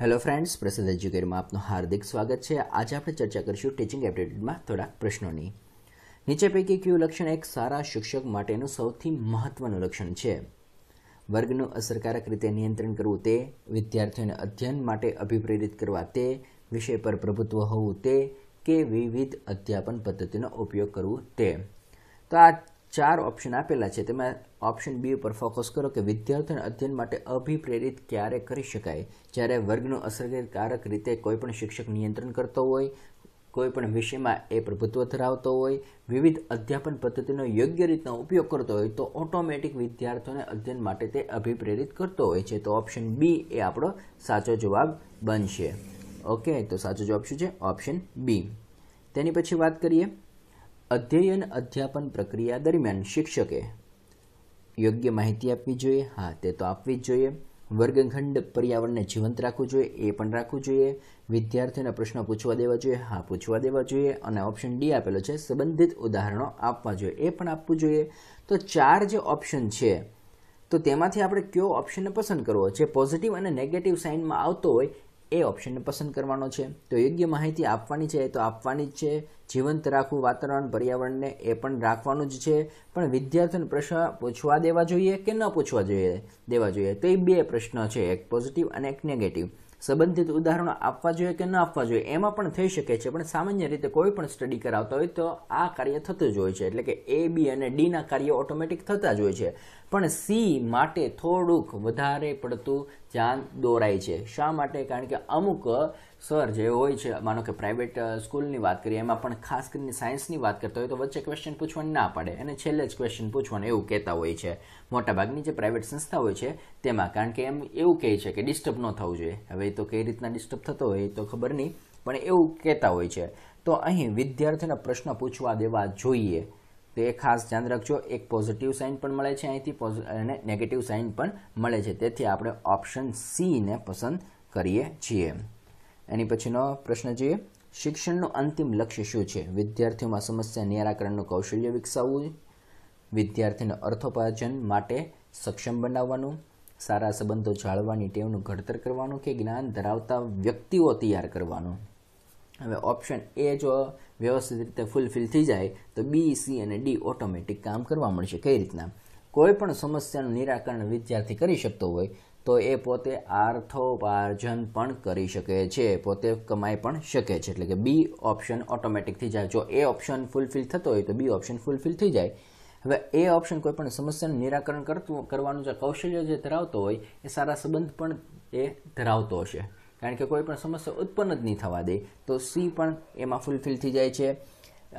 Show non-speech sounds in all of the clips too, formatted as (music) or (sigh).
hello friends પ્રસિદ્ધ એજ્યુકેટમાં આપનું હાર્દિક સ્વાગત છે આજે આપણે ચર્ચા કરીશું ટીચિંગ એપ્ટિટ્યૂડમાં થોડાક પ્રશ્નોની નીચે પૈકી કયું લક્ષણ એક સારા શિક્ષક માટેનું સૌથી મહત્વનું લક્ષણ છે વર્ગનું અસરકારક રીતે નિયંત્રણ કરવું તે વિદ્યાર્થીઓને અધ્યયન માટે અભિપ્રેરિત કરવા તે વિષય પર પ્રભુત્વ હોવું તે કે વિવિધ અધ્યાપન પદ્ધતિનો ઉપયોગ કરવો તે તો આ ચાર ઓપ્શન આપેલા છે તેમાં ઓપ્શન બી ઉપર ફોકસ કરો કે વિદ્યાર્થીઓને અધ્યયન માટે અભિપ્રેરિત ક્યારે કરી શકાય જ્યારે વર્ગનું અસરકારક રીતે કોઈપણ શિક્ષક નિયંત્રણ કરતો હોય કોઈપણ વિષયમાં એ પ્રભુત્વ ધરાવતો હોય વિવિધ અધ્યાપન પદ્ધતિનો યોગ્ય રીતનો ઉપયોગ કરતો હોય તો ઓટોમેટિક વિદ્યાર્થીઓને અધ્યયન માટે તે અભિપ્રેરિત કરતો હોય છે તો ઓપ્શન બી એ આપણો સાચો જવાબ બનશે ઓકે તો સાચો જવાબ શું છે ઓપ્શન બી તેની પછી વાત કરીએ અધ્યયન અધ્યાપન પ્રક્રિયા દરમિયાન શિક્ષકે યોગ્ય માહિતી આપવી જોઈએ હા તે તો આપવી જ જોઈએ વર્ગખંડ પર્યાવરણને જીવંત રાખવું જોઈએ એ પણ રાખવું જોઈએ વિદ્યાર્થીઓને પ્રશ્નો પૂછવા દેવા જોઈએ હા પૂછવા દેવા જોઈએ અને ઓપ્શન ડી આપેલો છે સંબંધિત ઉદાહરણો આપવા જોઈએ એ પણ આપવું જોઈએ તો ચાર જે ઓપ્શન છે તો તેમાંથી આપણે કયો ઓપ્શનને પસંદ કરવો જે પોઝિટિવ અને નેગેટિવ સાઇનમાં આવતો હોય એ ઓપ્શનને પસંદ કરવાનો છે તો યોગ્ય માહિતી આપવાની છે તો આપવાની જ છે જીવંત રાખવું વાતાવરણ પર્યાવરણને એ પણ રાખવાનું જ છે પણ વિદ્યાર્થીને પ્રશ્ન પૂછવા દેવા જોઈએ કે ન પૂછવા જોઈએ દેવા જોઈએ તો એ બે પ્રશ્નો છે એક પોઝિટિવ અને એક નેગેટિવ સંબંધિત ઉદાહરણો આપવા જોઈએ કે ન આપવા જોઈએ એમાં પણ થઈ શકે છે પણ સામાન્ય રીતે કોઈ પણ સ્ટડી કરાવતા હોય તો આ કાર્ય થતું જ હોય છે એટલે કે એ બી અને ડીના કાર્ય ઓટોમેટિક થતા જ હોય છે પણ સી માટે થોડુંક વધારે પડતું ધ્યાન દોરાય છે શા માટે કારણ કે અમુક સર જે હોય છે માનો કે પ્રાઇવેટ સ્કૂલની વાત કરીએ એમાં પણ ખાસ કરીને સાયન્સની વાત કરતા હોય તો વચ્ચે ક્વેશ્ચન પૂછવાનું ના પડે અને છેલ્લે જ ક્વેશ્ચન પૂછવાનું એવું કહેતા હોય છે મોટાભાગની જે પ્રાઇવેટ સંસ્થા હોય છે તેમાં કારણ કે એમ એવું કહે છે કે ડિસ્ટર્બ ન થવું જોઈએ હવે તો કઈ રીતના ડિસ્ટર્બ થતો હોય તો ખબર નહીં પણ એવું કહેતા હોય છે તો અહીં વિદ્યાર્થીના પ્રશ્ન પૂછવા દેવા જોઈએ તો એ ખાસ ધ્યાન રાખજો એક પોઝિટિવ સાઇન પણ મળે છે અહીંથી અને નેગેટિવ સાઇન પણ મળે છે તેથી આપણે ઓપ્શન સીને પસંદ કરીએ છીએ એની પછીનો પ્રશ્ન જોઈએ શિક્ષણનું અંતિમ લક્ષ્ય શું છે વિદ્યાર્થીઓમાં સમસ્યા નિરાકરણનું કૌશલ્ય વિકસાવવું વિદ્યાર્થીને અર્થોપાર્જન માટે સક્ષમ બનાવવાનું સારા સંબંધો જાળવવાની ટેવનું ઘડતર કરવાનું કે જ્ઞાન ધરાવતા વ્યક્તિઓ તૈયાર કરવાનું હવે ઓપ્શન એ જો વ્યવસ્થિત રીતે ફૂલફિલ થઈ જાય તો બી સી અને ડી ઓટોમેટિક કામ કરવા મળશે કઈ રીતના કોઈ પણ સમસ્યાનું નિરાકરણ વિદ્યાર્થી કરી શકતો હોય તો એ પોતે આર્થોપાર્જન પણ કરી શકે છે પોતે કમાઈ પણ શકે છે એટલે કે બી ઓપ્શન ઓટોમેટિક થઈ જાય જો એ ઓપ્શન ફૂલફિલ થતો હોય તો બી ઓપ્શન ફૂલફિલ થઈ જાય હવે એ ઓપ્શન કોઈ પણ સમસ્યાનું નિરાકરણ કરતું કરવાનું જે કૌશલ્ય જે ધરાવતો હોય એ સારા સંબંધ પણ એ ધરાવતો હશે કારણ કે કોઈ પણ સમસ્યા ઉત્પન્ન જ નહીં થવા દે તો સી પણ એમાં ફૂલફિલ થઈ જાય છે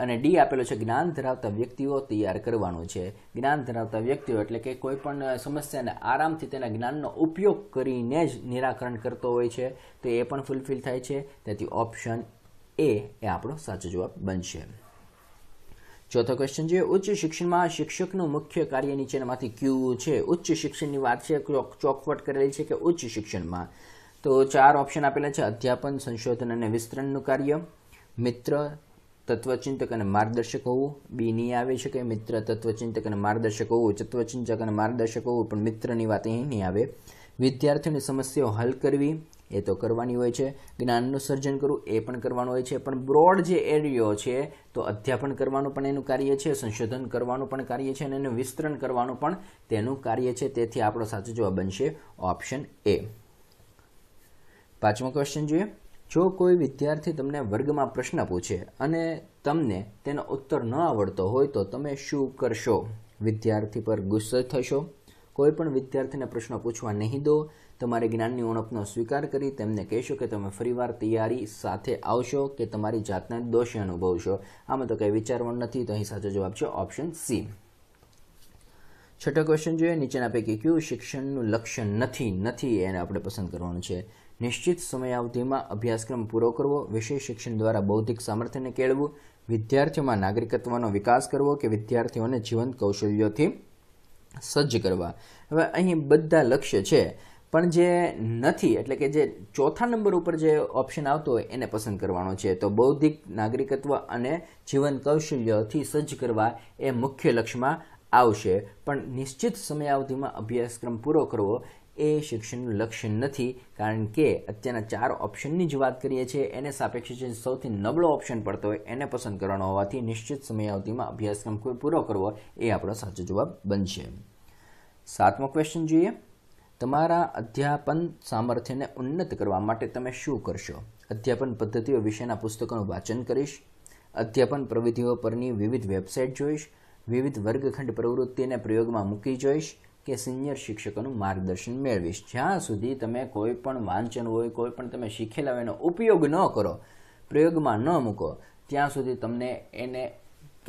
અને ડી આપેલો છે જ્ઞાન ધરાવતા વ્યક્તિઓ તૈયાર કરવાનું છે જ્ઞાન ધરાવતા વ્યક્તિઓ એટલે કે કોઈ પણ સમસ્યાને આરામથી તેના જ્ઞાનનો ઉપયોગ કરીને જ નિરાકરણ કરતો હોય છે તો એ પણ ફૂલફિલ થાય છે તેથી ઓપ્શન એ એ આપણો સાચો જવાબ બનશે ચોથો ક્વેશ્ચન છે ઉચ્ચ શિક્ષણમાં શિક્ષકનું મુખ્ય કાર્ય નીચેનામાંથી ક્યુ છે ઉચ્ચ શિક્ષણની વાત છે ચોકવટ કરેલી છે કે ઉચ્ચ શિક્ષણમાં તો ચાર ઓપ્શન આપેલા છે અધ્યાપન સંશોધન અને વિસ્તરણનું કાર્ય મિત્ર તત્વચિંતક અને માર્ગદર્શક હોવું બી નહીં આવી શકે મિત્ર તત્વચિંતક અને માર્ગદર્શક હોવું તત્વચિંતક અને માર્ગદર્શક હોવું પણ મિત્રની વાત અહીં નહીં આવે વિદ્યાર્થીઓની સમસ્યાઓ હલ કરવી એ તો કરવાની હોય છે જ્ઞાનનું સર્જન કરવું એ પણ કરવાનું હોય છે પણ બ્રોડ જે એરિયો છે તો અધ્યાપન કરવાનું પણ એનું કાર્ય છે સંશોધન કરવાનું પણ કાર્ય છે અને એનું વિસ્તરણ કરવાનું પણ તેનું કાર્ય છે તેથી આપણો સાચો જવાબ બનશે ઓપ્શન એ પાંચમો ક્વેશ્ચન જોઈએ જો કોઈ વિદ્યાર્થી તમને વર્ગમાં પ્રશ્ન પૂછે અને તમને તેનો ઉત્તર ન આવડતો હોય તો તમે શું કરશો વિદ્યાર્થી પર ગુસ્સે થશો કોઈ પણ વિદ્યાર્થીને પ્રશ્નો પૂછવા નહીં દો તમારે જ્ઞાનની ઉણપનો સ્વીકાર કરી તેમને કહેશો કે તમે ફરીવાર તૈયારી સાથે આવશો કે તમારી જાતને દોષી અનુભવશો આમાં તો કંઈ વિચારવાનું નથી તો અહીં સાચો જવાબ છે ઓપ્શન સી છઠ્ઠો ક્વેશ્ચન જોઈએ નીચેના પૈકી કયું શિક્ષણનું લક્ષ્ય નથી નથી એને આપણે પસંદ કરવાનું છે નિશ્ચિત સમયાવધિમાં અભ્યાસક્રમ પૂરો કરવો વિશેષ શિક્ષણ દ્વારા બૌદ્ધિક સામર્થ્યને કેળવવું વિદ્યાર્થીઓમાં નાગરિકત્વનો વિકાસ કરવો કે વિદ્યાર્થીઓને જીવંત કૌશલ્યોથી સજ્જ કરવા હવે અહીં બધા લક્ષ્ય છે પણ જે નથી એટલે કે જે ચોથા નંબર ઉપર જે ઓપ્શન આવતો હોય એને પસંદ કરવાનો છે તો બૌદ્ધિક નાગરિકત્વ અને જીવન કૌશલ્યથી સજ્જ કરવા એ મુખ્ય લક્ષ્યમાં આવશે પણ નિશ્ચિત સમયાવધિમાં અભ્યાસક્રમ પૂરો કરવો એ શિક્ષણનું લક્ષ્ય નથી કારણ કે અત્યારના ચાર ઓપ્શનની જ વાત કરીએ છીએ એને સાપેક્ષ જે સૌથી નબળો ઓપ્શન પડતો હોય એને પસંદ કરવાનો હોવાથી નિશ્ચિત સમયાવધિમાં અભ્યાસક્રમ કોઈ પૂરો કરવો એ આપણો સાચો જવાબ બનશે સાતમો ક્વેશ્ચન જોઈએ તમારા અધ્યાપન સામર્થ્યને ઉન્નત કરવા માટે તમે શું કરશો અધ્યાપન પદ્ધતિઓ વિશેના પુસ્તકોનું વાંચન કરીશ અધ્યાપન પ્રવિધિઓ પરની વિવિધ વેબસાઇટ જોઈશ વિવિધ વર્ગખંડ પ્રવૃત્તિને પ્રયોગમાં મૂકી જોઈશ કે સિનિયર શિક્ષકોનું માર્ગદર્શન મેળવીશ જ્યાં સુધી તમે કોઈ પણ વાંચન હોય કોઈ પણ તમે શીખેલા હોય એનો ઉપયોગ ન કરો પ્રયોગમાં ન મૂકો ત્યાં સુધી તમને એને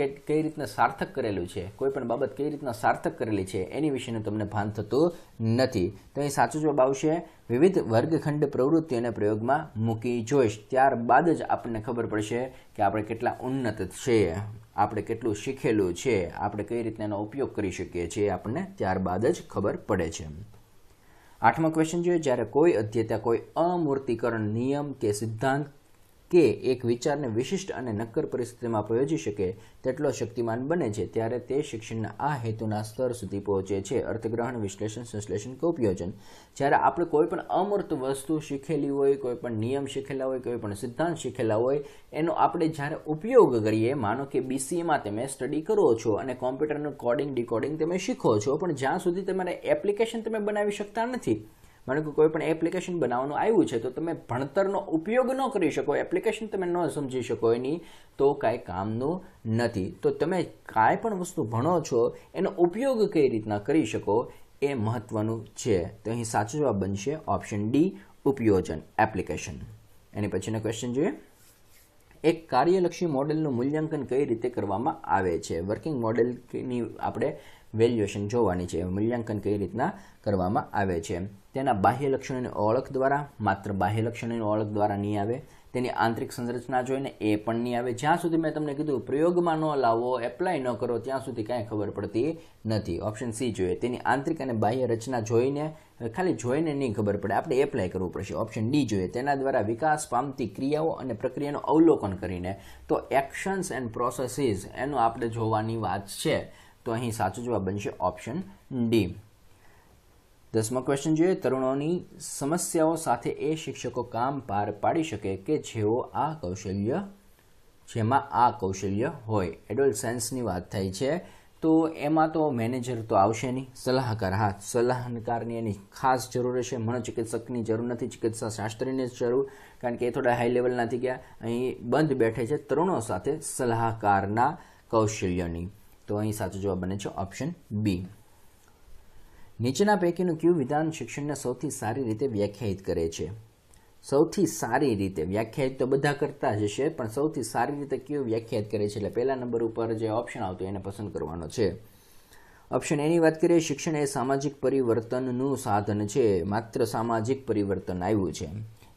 કે કઈ રીતના સાર્થક કરેલું છે કોઈ પણ બાબત કઈ રીતના સાર્થક કરેલી છે એની વિશેનું તમને ભાન થતું નથી તો અહીં સાચો જવાબ આવશે વિવિધ વર્ગખંડ પ્રવૃત્તિઓને પ્રયોગમાં મૂકી જોઈશ ત્યારબાદ જ આપણને ખબર પડશે કે આપણે કેટલા ઉન્નત છીએ આપણે કેટલું શીખેલું છે આપણે કઈ રીતના એનો ઉપયોગ કરી શકીએ છીએ આપણને ત્યારબાદ જ ખબર પડે છે આઠમો ક્વેશ્ચન જોઈએ જ્યારે કોઈ અધ્યેતા કોઈ અમૂર્તિકરણ નિયમ કે સિદ્ધાંત કે એક વિચારને વિશિષ્ટ અને નક્કર પરિસ્થિતિમાં પ્રયોજી શકે તેટલો શક્તિમાન બને છે ત્યારે તે શિક્ષણના આ હેતુના સ્તર સુધી પહોંચે છે અર્થગ્રહણ વિશ્લેષણ સંશ્લેષણ કે ઉપયોજન જ્યારે આપણે કોઈપણ અમૂર્ત વસ્તુ શીખેલી હોય કોઈપણ નિયમ શીખેલા હોય કોઈપણ સિદ્ધાંત શીખેલા હોય એનો આપણે જ્યારે ઉપયોગ કરીએ માનો કે બીસીએમાં તમે સ્ટડી કરો છો અને કોમ્પ્યુટરનું કોડિંગ ડીકોડિંગ તમે શીખો છો પણ જ્યાં સુધી તમારે એપ્લિકેશન તમે બનાવી શકતા નથી માનો કે કોઈ પણ એપ્લિકેશન બનાવવાનું આવ્યું છે તો તમે ભણતરનો ઉપયોગ ન કરી શકો એપ્લિકેશન તમે ન સમજી શકો એની તો કાંઈ કામનું નથી તો તમે કાંઈ પણ વસ્તુ ભણો છો એનો ઉપયોગ કઈ રીતના કરી શકો એ મહત્વનું છે તો અહીં સાચો જવાબ બનશે ઓપ્શન ડી ઉપયોજન એપ્લિકેશન એની પછીનો ક્વેશ્ચન જોઈએ એક કાર્યલક્ષી મોડેલનું મૂલ્યાંકન કઈ રીતે કરવામાં આવે છે વર્કિંગ મોડેલની આપણે વેલ્યુએશન જોવાની છે મૂલ્યાંકન કઈ રીતના કરવામાં આવે છે તેના બાહ્ય લક્ષણોની ઓળખ દ્વારા માત્ર બાહ્ય લક્ષણોની ઓળખ દ્વારા નહીં આવે તેની આંતરિક સંરચના જોઈને એ પણ નહીં આવે જ્યાં સુધી મેં તમને કીધું પ્રયોગમાં ન લાવો એપ્લાય ન કરો ત્યાં સુધી કાંઈ ખબર પડતી નથી ઓપ્શન સી જોઈએ તેની આંતરિક અને બાહ્ય રચના જોઈને ખાલી જોઈને નહીં ખબર પડે આપણે એપ્લાય કરવું પડશે ઓપ્શન ડી જોઈએ તેના દ્વારા વિકાસ પામતી ક્રિયાઓ અને પ્રક્રિયાનું અવલોકન કરીને તો એક્શન્સ એન્ડ પ્રોસેસીસ એનું આપણે જોવાની વાત છે તો અહીં સાચો જવાબ બનશે ઓપ્શન ડી દસમો ક્વેશ્ચન જોઈએ તરુણોની સમસ્યાઓ સાથે એ શિક્ષકો કામ પાર પાડી શકે કે જેઓ આ કૌશલ્ય જેમાં આ કૌશલ્ય હોય એડોલસન્સની વાત થઈ છે તો એમાં તો મેનેજર તો આવશે નહીં સલાહકાર હા સલાહકારની એની ખાસ જરૂર છે મનોચિકિત્સકની જરૂર નથી ચિકિત્સા શાસ્ત્રીની જરૂર કારણ કે એ થોડા હાઈ લેવલના થઈ ગયા અહીં બંધ બેઠે છે તરુણો સાથે સલાહકારના કૌશલ્યની તો અહીં સાચો જવાબ બને છે ઓપ્શન બી નીચેના પૈકીનું ક્યુ વિધાન શિક્ષણને સૌથી સારી રીતે વ્યાખ્યાયિત કરે છે સૌથી સારી રીતે વ્યાખ્યાયિત તો બધા કરતા જ છે પણ સૌથી સારી રીતે ક્યુ વ્યાખ્યાયિત કરે છે એટલે પહેલા નંબર ઉપર જે ઓપ્શન આવતો એને પસંદ કરવાનો છે ઓપ્શન એની વાત કરીએ શિક્ષણ એ સામાજિક પરિવર્તનનું સાધન છે માત્ર સામાજિક પરિવર્તન આવ્યું છે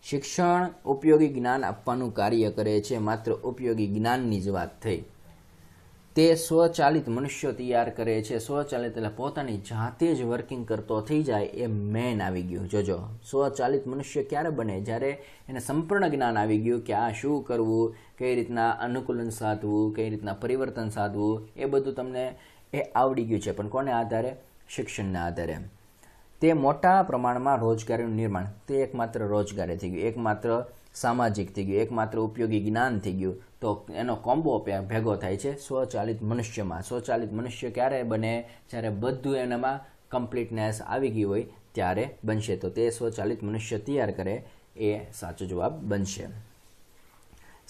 શિક્ષણ ઉપયોગી જ્ઞાન આપવાનું કાર્ય કરે છે માત્ર ઉપયોગી જ્ઞાનની જ વાત થઈ તે સ્વચાલિત મનુષ્યો તૈયાર કરે છે સ્વચાલિત એટલે પોતાની જાતે જ વર્કિંગ કરતો થઈ જાય એ મેન આવી ગયું જોજો સ્વચાલિત મનુષ્ય ક્યારે બને જ્યારે એને સંપૂર્ણ જ્ઞાન આવી ગયું કે આ શું કરવું કઈ રીતના અનુકૂલન સાધવું કઈ રીતના પરિવર્તન સાધવું એ બધું તમને એ આવડી ગયું છે પણ કોને આધારે શિક્ષણના આધારે તે મોટા પ્રમાણમાં રોજગારીનું નિર્માણ તે એકમાત્ર રોજગારી થઈ ગયું એકમાત્ર સામાજિક થઈ ગયું એકમાત્ર ઉપયોગી જ્ઞાન થઈ ગયું તો એનો કોમ્બો ભેગો થાય છે સ્વચાલિત મનુષ્યમાં સ્વચાલિત મનુષ્ય ક્યારે બને જ્યારે બધું એનામાં કમ્પ્લીટનેસ આવી ગયું હોય ત્યારે બનશે તો તે સ્વચાલિત મનુષ્ય તૈયાર કરે એ સાચો જવાબ બનશે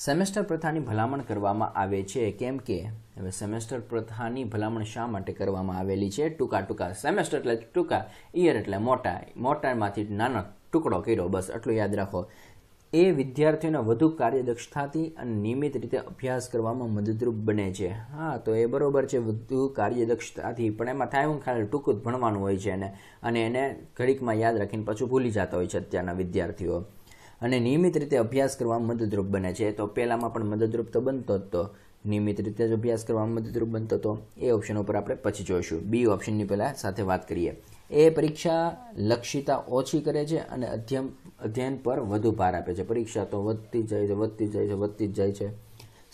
સેમેસ્ટર પ્રથાની ભલામણ કરવામાં આવે છે કેમ કે હવે સેમેસ્ટર પ્રથાની ભલામણ શા માટે કરવામાં આવેલી છે ટૂંકા ટૂંકા સેમેસ્ટર એટલે ટૂંકા ઇયર એટલે મોટા મોટામાંથી નાનો ટુકડો કર્યો બસ આટલું યાદ રાખો એ વિદ્યાર્થીઓના વધુ કાર્યદક્ષતાથી અને નિયમિત રીતે અભ્યાસ કરવામાં મદદરૂપ બને છે હા તો એ બરાબર છે વધુ કાર્યદક્ષતાથી પણ એમાં થાય હું ખાલી ટૂંકું જ ભણવાનું હોય છે એને અને એને ઘડીકમાં યાદ રાખીને પાછું ભૂલી જતા હોય છે અત્યારના વિદ્યાર્થીઓ અને નિયમિત રીતે અભ્યાસ કરવામાં મદદરૂપ બને છે તો પહેલાંમાં પણ મદદરૂપ તો બનતો જ તો નિયમિત રીતે જ અભ્યાસ કરવામાં મદદરૂપ બનતો હતો એ ઓપ્શન ઉપર આપણે પછી જોઈશું બી ઓપ્શનની પહેલાં સાથે વાત કરીએ એ પરીક્ષા લક્ષિતા ઓછી કરે છે અને અધ્યમ અધ્યયન પર વધુ ભાર આપે છે પરીક્ષા તો વધતી જાય છે વધતી જાય છે વધતી જ જાય છે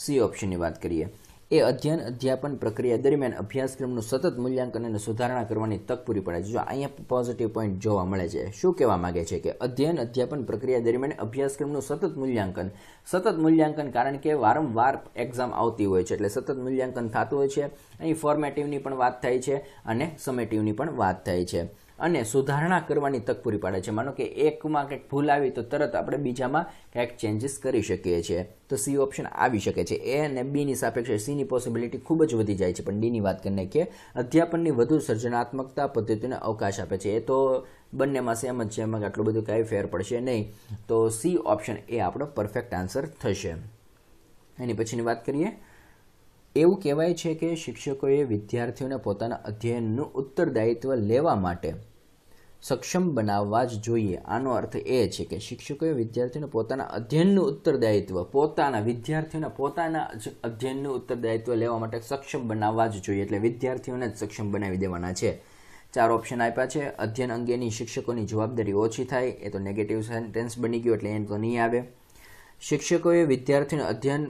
સી ઓપ્શનની વાત કરીએ એ અધ્યયન અધ્યાપન પ્રક્રિયા દરમિયાન અભ્યાસક્રમનું સતત મૂલ્યાંકન અને સુધારણા કરવાની તક પૂરી પડે છે જો અહીંયા પોઝિટિવ પોઈન્ટ જોવા મળે છે શું કહેવા માગે છે કે અધ્યયન અધ્યાપન પ્રક્રિયા દરમિયાન અભ્યાસક્રમનું સતત મૂલ્યાંકન સતત મૂલ્યાંકન કારણ કે વારંવાર એક્ઝામ આવતી હોય છે એટલે સતત મૂલ્યાંકન થતું હોય છે અહીં ફોર્મેટિવની પણ વાત થાય છે અને સમેટિવની પણ વાત થાય છે અને સુધારણા કરવાની તક પૂરી પાડે છે માનો કે એકમાં કંઈક ભૂલ આવી તો તરત આપણે બીજામાં કંઈક ચેન્જીસ કરી શકીએ છીએ તો સી ઓપ્શન આવી શકે છે એ અને બીની સાપેક્ષે સીની પોસિબિલિટી ખૂબ જ વધી જાય છે પણ ડીની વાત કરીને કે અધ્યાપનની વધુ સર્જનાત્મકતા પદ્ધતિને અવકાશ આપે છે એ તો બંનેમાં સેમ જ છે એમાં આટલું બધું કાંઈ ફેર પડશે નહીં તો સી ઓપ્શન એ આપણો પરફેક્ટ આન્સર થશે એની પછીની વાત કરીએ એવું કહેવાય છે કે શિક્ષકોએ વિદ્યાર્થીઓને પોતાના અધ્યયનનું ઉત્તરદાયિત્વ લેવા માટે સક્ષમ બનાવવા જ જોઈએ આનો અર્થ એ છે કે શિક્ષકોએ વિદ્યાર્થીઓને પોતાના અધ્યયનનું ઉત્તરદાયિત્વ પોતાના વિદ્યાર્થીઓને પોતાના જ અધ્યયનનું ઉત્તરદાયિત્વ લેવા માટે સક્ષમ બનાવવા જ જોઈએ એટલે વિદ્યાર્થીઓને જ સક્ષમ બનાવી દેવાના છે ચાર ઓપ્શન આપ્યા છે અધ્યયન અંગેની શિક્ષકોની જવાબદારી ઓછી થાય એ તો નેગેટિવ સેન્ટેન્સ બની ગયો એટલે એમ તો નહીં આવે શિક્ષકોએ વિદ્યાર્થીઓને અધ્યયન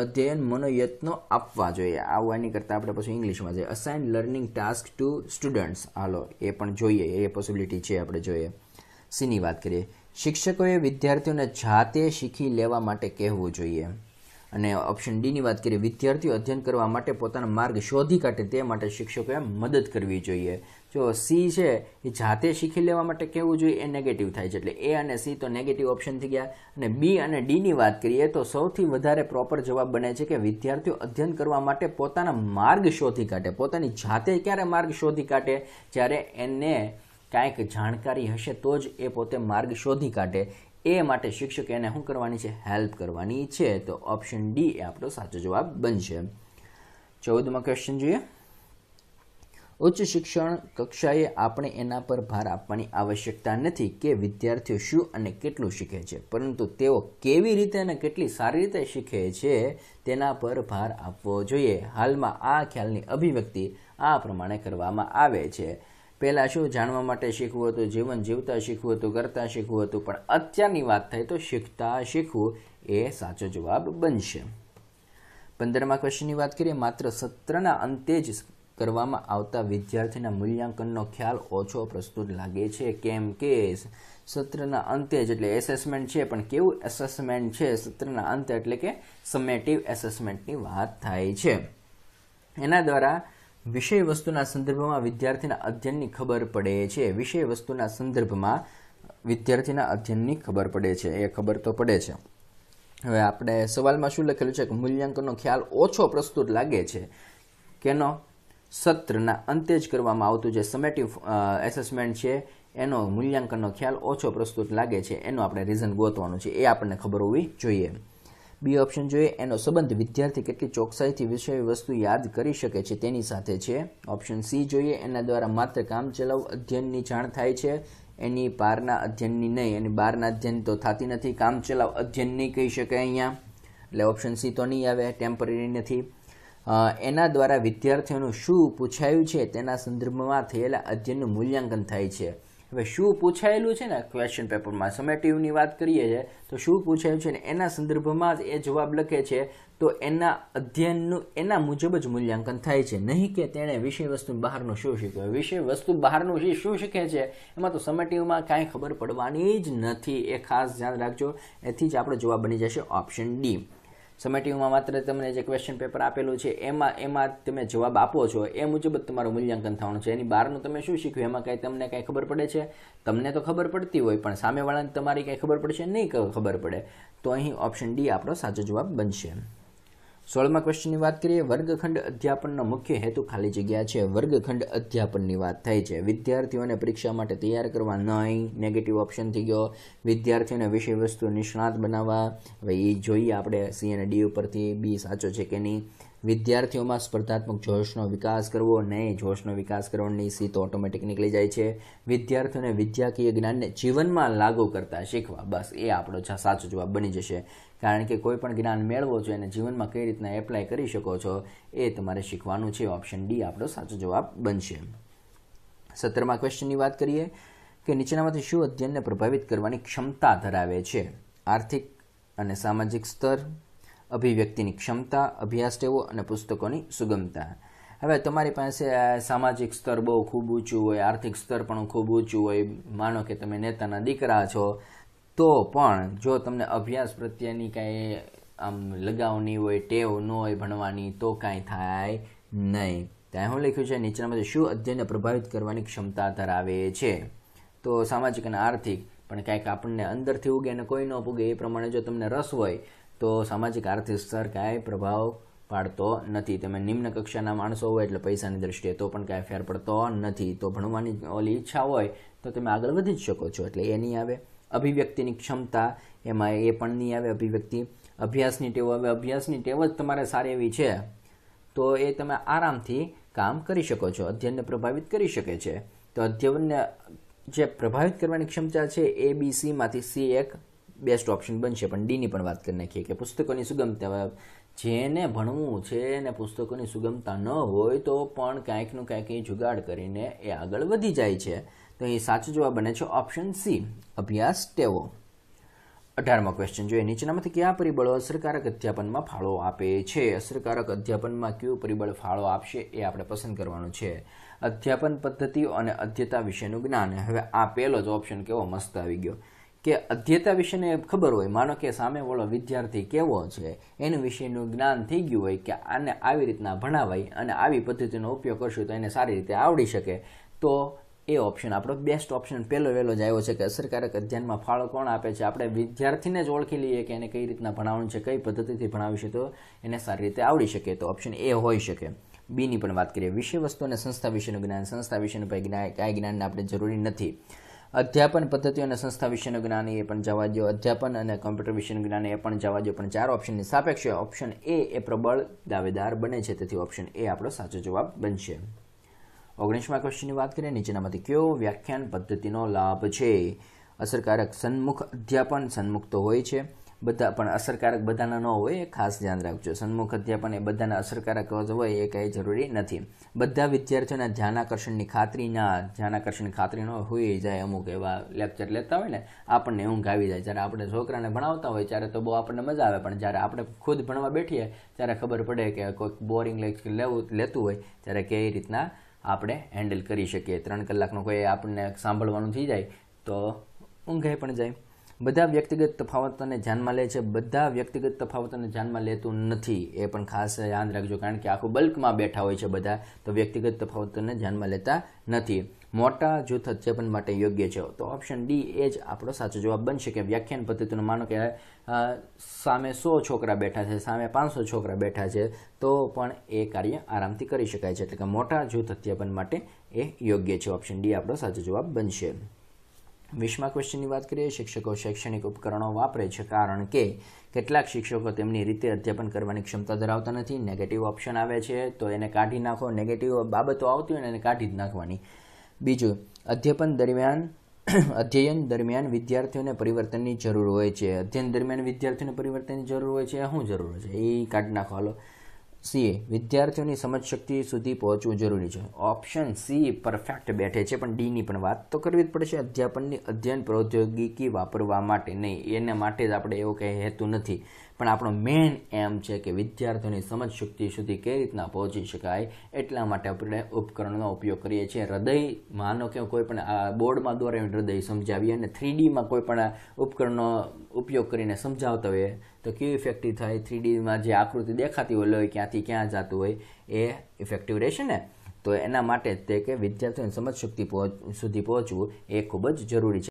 અધ્યયન મનોયત્નો આપવા જોઈએ આવવાની કરતાં આપણે પછી ઇંગ્લિશમાં જઈએ assign learning task to students હાલો એ પણ જોઈએ એ પોસિબિલિટી છે આપણે જોઈએ સીની વાત કરીએ શિક્ષકોએ વિદ્યાર્થીઓને જાતે શીખી લેવા માટે કહેવું જોઈએ અને ઓપ્શન ડીની વાત કરીએ વિદ્યાર્થીઓ અધ્યયન કરવા માટે પોતાનો માર્ગ શોધી કાઢે તે માટે શિક્ષકોએ મદદ કરવી જોઈએ જો સી છે એ જાતે શીખી લેવા માટે કેવું જોઈએ એ નેગેટિવ થાય છે એટલે એ અને સી તો નેગેટિવ ઓપ્શન થઈ ગયા અને બી અને ડીની વાત કરીએ તો સૌથી વધારે પ્રોપર જવાબ બને છે કે વિદ્યાર્થીઓ અધ્યયન કરવા માટે પોતાના માર્ગ શોધી કાઢે પોતાની જાતે ક્યારે માર્ગ શોધી કાઢે જ્યારે એને કાંઈક જાણકારી હશે તો જ એ પોતે માર્ગ શોધી કાઢે એ માટે શિક્ષકે એને શું કરવાની છે હેલ્પ કરવાની છે તો ઓપ્શન ડી એ આપણો સાચો જવાબ બનશે ચૌદમાં ક્વેશ્ચન જોઈએ ઉચ્ચ શિક્ષણ કક્ષાએ આપણે એના પર ભાર આપવાની આવશ્યકતા નથી કે વિદ્યાર્થીઓ શું અને કેટલું શીખે છે પરંતુ તેઓ કેવી રીતે અને કેટલી સારી રીતે શીખે છે તેના પર ભાર આપવો જોઈએ હાલમાં આ ખ્યાલની અભિવ્યક્તિ આ પ્રમાણે કરવામાં આવે છે પહેલાં શું જાણવા માટે શીખવું હતું જીવન જીવતા શીખવું હતું કરતાં શીખવું હતું પણ અત્યારની વાત થાય તો શીખતા શીખવું એ સાચો જવાબ બનશે પંદરમા ક્વેશ્ચનની વાત કરીએ માત્ર સત્રના અંતે જ કરવામાં આવતા વિદ્યાર્થીના મૂલ્યાંકનનો ખ્યાલ ઓછો પ્રસ્તુત લાગે છે કેમ કે સત્રના અંતે જ એટલે એસેસમેન્ટ છે પણ કેવું એસેસમેન્ટ છે સત્રના અંતે એટલે કે સમેટિવ એસેસમેન્ટની વાત થાય છે એના દ્વારા વિષય વસ્તુના સંદર્ભમાં વિદ્યાર્થીના અધ્યયનની ખબર પડે છે વિષય વસ્તુના સંદર્ભમાં વિદ્યાર્થીના અધ્યયનની ખબર પડે છે એ ખબર તો પડે છે હવે આપણે સવાલમાં શું લખેલું છે કે મૂલ્યાંકનનો ખ્યાલ ઓછો પ્રસ્તુત લાગે છે કેનો સત્રના અંતે જ કરવામાં આવતું જે સમેટિવ એસેસમેન્ટ છે એનો મૂલ્યાંકનનો ખ્યાલ ઓછો પ્રસ્તુત લાગે છે એનો આપણે રીઝન ગોતવાનું છે એ આપણને ખબર હોવી જોઈએ બી ઓપ્શન જોઈએ એનો સંબંધ વિદ્યાર્થી કેટલી ચોકસાઈથી વિષય વસ્તુ યાદ કરી શકે છે તેની સાથે છે ઓપ્શન સી જોઈએ એના દ્વારા માત્ર કામચલાઉ અધ્યયનની જાણ થાય છે એની પારના અધ્યયનની નહીં એની બહારના અધ્યયન તો થતી નથી કામચલાઉ અધ્યયન નહીં કહી શકાય અહીંયા એટલે ઓપ્શન સી તો નહીં આવે ટેમ્પરરી નથી એના દ્વારા વિદ્યાર્થીઓનું શું પૂછાયું છે તેના સંદર્ભમાં થયેલા અધ્યયનનું મૂલ્યાંકન થાય છે હવે શું પૂછાયેલું છે ને ક્વેશ્ચન પેપરમાં સમેટિવની વાત કરીએ છીએ તો શું પૂછાયું છે ને એના સંદર્ભમાં જ એ જવાબ લખે છે તો એના અધ્યયનનું એના મુજબ જ મૂલ્યાંકન થાય છે નહીં કે તેણે વિષય વસ્તુ બહારનું શું શીખ્યું વિષય વસ્તુ બહારનું જે શું શીખે છે એમાં તો સમેટિવમાં કાંઈ ખબર પડવાની જ નથી એ ખાસ ધ્યાન રાખજો એથી જ આપણો જવાબ બની જશે ઓપ્શન ડી સમેટિવમાં માત્ર તમને જે ક્વેશ્ચન પેપર આપેલું છે એમાં એમાં તમે જવાબ આપો છો એ મુજબ જ તમારું મૂલ્યાંકન થવાનું છે એની બહારનું તમે શું શીખ્યું એમાં કાંઈ તમને કાંઈ ખબર પડે છે તમને તો ખબર પડતી હોય પણ સામેવાળાને તમારી કાંઈ ખબર પડશે નહીં ખબર પડે તો અહીં ઓપ્શન ડી આપણો સાચો જવાબ બનશે સોળમાં ક્વેશ્ચનની વાત કરીએ વર્ગખંડ અધ્યાપનનો મુખ્ય હેતુ ખાલી જગ્યા છે વર્ગખંડ અધ્યાપનની વાત થઈ છે વિદ્યાર્થીઓને પરીક્ષા માટે તૈયાર કરવા નહીં નેગેટિવ ઓપ્શન થઈ ગયો વિદ્યાર્થીઓને વિષય વસ્તુ નિષ્ણાત બનાવવા હવે એ જોઈએ આપણે સી અને ડી ઉપરથી બી સાચો છે કે નહીં વિદ્યાર્થીઓમાં સ્પર્ધાત્મક જોશનો વિકાસ કરવો નહીં જોશનો વિકાસ કરવાની સી તો ઓટોમેટિક નીકળી જાય છે વિદ્યાર્થીઓને વિદ્યાકીય જ્ઞાનને જીવનમાં લાગુ કરતા શીખવા બસ એ આપણો સાચો જવાબ બની જશે કારણ કે કોઈ પણ જ્ઞાન મેળવો છો એને જીવનમાં કઈ રીતના એપ્લાય કરી શકો છો એ તમારે શીખવાનું છે ઓપ્શન ડી આપણો સાચો જવાબ બનશે સત્તરમાં ક્વેશ્ચનની વાત કરીએ કે નીચેનામાંથી શું અધ્યયનને પ્રભાવિત કરવાની ક્ષમતા ધરાવે છે આર્થિક અને સામાજિક સ્તર અભિવ્યક્તિની ક્ષમતા અભ્યાસ ટેવો અને પુસ્તકોની સુગમતા હવે તમારી પાસે સામાજિક સ્તર બહુ ખૂબ ઊંચું હોય આર્થિક સ્તર પણ ખૂબ ઊંચું હોય માનો કે તમે નેતાના દીકરા છો તો પણ જો તમને અભ્યાસ પ્રત્યેની કાંઈ આમ લગાવ નહીં હોય ટેવ ન હોય ભણવાની તો કાંઈ થાય નહીં ત્યાં હું લખ્યું છે નીચેનામાંથી શું અધ્યયનને પ્રભાવિત કરવાની ક્ષમતા ધરાવે છે તો સામાજિક અને આર્થિક પણ કાંઈક આપણને અંદરથી ઉગે અને કોઈ ન પૂગે એ પ્રમાણે જો તમને રસ હોય તો સામાજિક આર્થિક સ્તર કાંઈ પ્રભાવ પાડતો નથી તમે નિમ્ન કક્ષાના માણસો હોય એટલે પૈસાની દ્રષ્ટિએ તો પણ કાંઈ ફેર પડતો નથી તો ભણવાની ઓલી ઈચ્છા હોય તો તમે આગળ વધી જ શકો છો એટલે એ નહીં આવે અભિવ્યક્તિની ક્ષમતા એમાં એ પણ નહીં આવે અભિવ્યક્તિ અભ્યાસની ટેવ હવે અભ્યાસની ટેવ જ તમારે સારી એવી છે તો એ તમે આરામથી કામ કરી શકો છો અધ્યયનને પ્રભાવિત કરી શકે છે તો અધ્યયનને જે પ્રભાવિત કરવાની ક્ષમતા છે એ બી સીમાંથી સી એક બેસ્ટ ઓપ્શન બનશે પણ ડીની પણ વાત કરી નાખીએ કે પુસ્તકોની સુગમતા જેને ભણવું છે ને પુસ્તકોની સુગમતા ન હોય તો પણ કાંઈકનું કાંઈક એ જુગાડ કરીને એ આગળ વધી જાય છે તો અહીં સાચો જવાબ બને છે ઓપ્શન સી અભ્યાસ ટેવો અઢારમો ક્વેશ્ચન જોઈએ નીચેનામાંથી કયા પરિબળો અસરકારક અધ્યાપનમાં ફાળો આપે છે અસરકારક અધ્યાપનમાં કયું પરિબળ ફાળો આપશે એ આપણે પસંદ કરવાનું છે અધ્યાપન પદ્ધતિઓ અને અધ્યતા વિશેનું જ્ઞાન હવે આ પહેલો જ ઓપ્શન કેવો મસ્ત આવી ગયો કે અધ્યતા વિશેને ખબર હોય માનો કે સામેવાળો વિદ્યાર્થી કેવો છે એનું વિશેનું જ્ઞાન થઈ ગયું હોય કે આને આવી રીતના ભણાવાય અને આવી પદ્ધતિનો ઉપયોગ કરશું તો એને સારી રીતે આવડી શકે તો એ ઓપ્શન આપણો બેસ્ટ ઓપ્શન પહેલો વહેલો જ આવ્યો છે કે અસરકારક અધ્યયનમાં ફાળો કોણ આપે છે આપણે વિદ્યાર્થીને જ ઓળખી લઈએ કે એને કઈ રીતના ભણાવવાનું છે કઈ પદ્ધતિથી ભણાવીશું તો એને સારી રીતે આવડી શકે તો ઓપ્શન એ હોઈ શકે બીની પણ વાત કરીએ વિષય વસ્તુ અને સંસ્થા વિશેનું જ્ઞાન સંસ્થા વિશેનું જ્ઞાન કાંઈ જ્ઞાન આપણે જરૂરી નથી અધ્યાપન પદ્ધતિઓ અને સંસ્થા વિશેનું જ્ઞાન એ પણ જવા દો અધ્યાપન અને કમ્પ્યુટર વિશેનું જ્ઞાન એ પણ જવા દો પણ ચાર ઓપ્શનની સાપેક્ષે ઓપ્શન એ એ પ્રબળ દાવેદાર બને છે તેથી ઓપ્શન એ આપણો સાચો જવાબ બનશે ઓગણીસમાં ક્વેશ્ચનની વાત કરીએ નીચેનામાંથી કયો વ્યાખ્યાન પદ્ધતિનો લાભ છે અસરકારક સન્મુખ અધ્યાપન સન્મુખ તો હોય છે બધા પણ અસરકારક બધાના ન હોય એ ખાસ ધ્યાન રાખજો સન્મુખ અધ્યાપન એ બધાના અસરકારક હોય એ કંઈ જરૂરી નથી બધા વિદ્યાર્થીઓના ધ્યાનાકર્ષણની ખાતરીના ના ધ્યાનાકર્ષણની ખાતરી ન હોઈ જાય અમુક એવા લેક્ચર લેતા હોય ને આપણને ઊંઘ આવી જાય જ્યારે આપણે છોકરાને ભણાવતા હોય ત્યારે તો બહુ આપણને મજા આવે પણ જ્યારે આપણે ખુદ ભણવા બેઠીએ ત્યારે ખબર પડે કે કોઈક બોરિંગ લેક્ચર લેવું લેતું હોય ત્યારે કઈ રીતના આપણે હેન્ડલ કરી શકીએ ત્રણ કલાકનો કોઈ આપણને સાંભળવાનું થઈ જાય તો ઊંઘાઈ પણ જાય બધા વ્યક્તિગત તફાવતોને ધ્યાનમાં લે છે બધા વ્યક્તિગત તફાવતોને ધ્યાનમાં લેતું નથી એ પણ ખાસ યાદ રાખજો કારણ કે આખું બલ્કમાં બેઠા હોય છે બધા તો વ્યક્તિગત તફાવતોને ધ્યાનમાં લેતા નથી મોટા જૂથ અધ્યાપન માટે યોગ્ય છે તો ઓપ્શન ડી એ જ આપણો સાચો જવાબ બનશે કે વ્યાખ્યાન પદ્ધતિનું માનો કે સામે સો છોકરા બેઠા છે સામે પાંચસો છોકરા બેઠા છે તો પણ એ કાર્ય આરામથી કરી શકાય છે એટલે કે મોટા જૂથ અધ્યાપન માટે એ યોગ્ય છે ઓપ્શન ડી આપણો સાચો જવાબ બનશે વીસમા ક્વેશ્ચનની વાત કરીએ શિક્ષકો શૈક્ષણિક ઉપકરણો વાપરે છે કારણ કે કેટલાક શિક્ષકો તેમની રીતે અધ્યાપન કરવાની ક્ષમતા ધરાવતા નથી નેગેટિવ ઓપ્શન આવે છે તો એને કાઢી નાખો નેગેટિવ બાબતો આવતી હોય ને એને કાઢી જ નાખવાની બીજું અધ્યાપન દરમિયાન (clears throat) અધ્યયન દરમિયાન વિદ્યાર્થીઓને પરિવર્તનની જરૂર હોય છે અધ્યયન દરમિયાન વિદ્યાર્થીઓને પરિવર્તનની જરૂર હોય છે શું જરૂર છે એ કાઢી નાખો હાલો સી વિદ્યાર્થીઓની સમજશક્તિ સુધી પહોંચવું જરૂરી છે ઓપ્શન સી પરફેક્ટ બેઠે છે પણ ડીની પણ વાત તો કરવી જ પડશે અધ્યાપનની અધ્યયન પ્રૌદ્યોગિકી વાપરવા માટે નહીં એના માટે જ આપણે એવો કંઈ હેતુ નથી પણ આપણો મેઇન એમ છે કે વિદ્યાર્થીઓની સમજ શક્તિ સુધી કઈ રીતના પહોંચી શકાય એટલા માટે આપણે ઉપકરણનો ઉપયોગ કરીએ છીએ હૃદય માનો કે કોઈ પણ આ બોર્ડમાં દ્વારા હૃદય સમજાવીએ અને થ્રીડીમાં કોઈ પણ ઉપકરણનો ઉપયોગ કરીને સમજાવતા હોઈએ તો કેવી ઇફેક્ટિવ થાય થ્રીડીમાં જે આકૃતિ દેખાતી હોય ક્યાંથી ક્યાં જતું હોય એ ઇફેક્ટિવ રહેશે ને તો એના માટે તે કે વિદ્યાર્થીઓની સમજ શક્તિ સુધી પહોંચવું એ ખૂબ જ જરૂરી છે